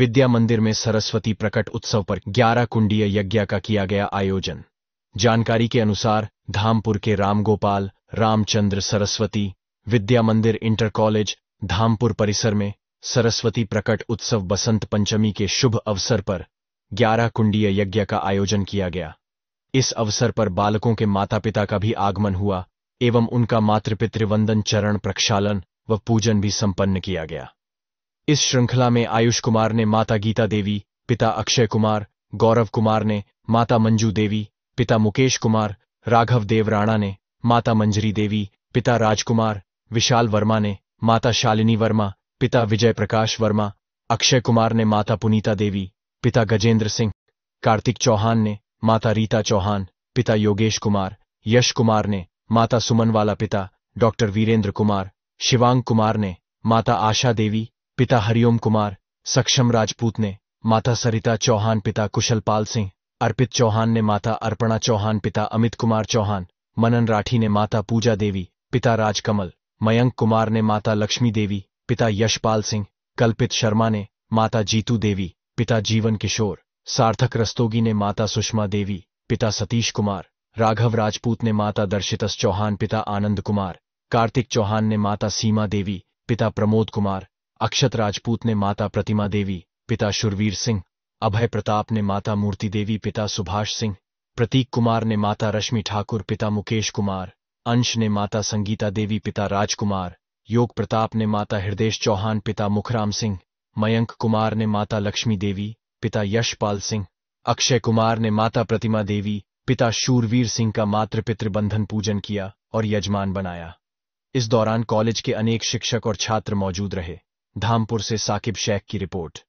विद्या मंदिर में सरस्वती प्रकट उत्सव पर ग्यारह कुंडीय यज्ञ का किया गया आयोजन जानकारी के अनुसार धामपुर के रामगोपाल रामचंद्र सरस्वती विद्या मंदिर इंटर कॉलेज धामपुर परिसर में सरस्वती प्रकट उत्सव बसंत पंचमी के शुभ अवसर पर ग्यारह कुंडीय यज्ञ का आयोजन किया गया इस अवसर पर बालकों के माता पिता का भी आगमन हुआ एवं उनका मातृपितृवंदन चरण प्रक्षालन व पूजन भी संपन्न किया गया इस श्रृंखला में आयुष कुमार ने माता गीता देवी पिता अक्षय कुमार गौरव कुमार ने माता मंजू देवी पिता मुकेश कुमार राघव देव राणा ने माता मंजरी देवी पिता राजकुमार विशाल वर्मा ने माता शालिनी वर्मा पिता विजय प्रकाश वर्मा अक्षय कुमार ने माता पुनीता देवी पिता गजेंद्र सिंह कार्तिक चौहान ने माता रीता चौहान पिता योगेश कुमार यश कुमार ने माता सुमनवाला पिता डॉक्टर वीरेंद्र कुमार शिवांग कुमार ने माता आशा देवी पिता हरिओम कुमार सक्षम राजपूत ने माता सरिता चौहान पिता कुशलपाल सिंह अर्पित चौहान ने माता अर्पणा चौहान पिता अमित कुमार चौहान मनन राठी ने माता पूजा देवी पिता राजकमल मयंक कुमार ने माता लक्ष्मी देवी पिता यशपाल सिंह कल्पित शर्मा ने माता जीतू देवी पिता जीवन किशोर सार्थक रस्तोगी ने माता सुषमा देवी पिता सतीश कुमार राघव राजपूत ने माता दर्शितस चौहान पिता आनंद कुमार कार्तिक चौहान ने माता सीमा देवी पिता प्रमोद कुमार अक्षत राजपूत ने माता प्रतिमा देवी पिता शुरवीर सिंह अभय प्रताप ने माता मूर्ति देवी पिता सुभाष सिंह प्रतीक कुमार ने माता रश्मि ठाकुर पिता मुकेश कुमार अंश ने माता संगीता देवी पिता राजकुमार योग प्रताप ने माता हृदय चौहान पिता मुखराम सिंह मयंक कुमार ने माता लक्ष्मी देवी पिता यशपाल सिंह अक्षय कुमार ने माता प्रतिमा देवी पिता शूरवीर सिंह का मातृ पितृबंधन पूजन किया और यजमान बनाया इस दौरान कॉलेज के अनेक शिक्षक और छात्र मौजूद रहे धामपुर से साकिब शेख की रिपोर्ट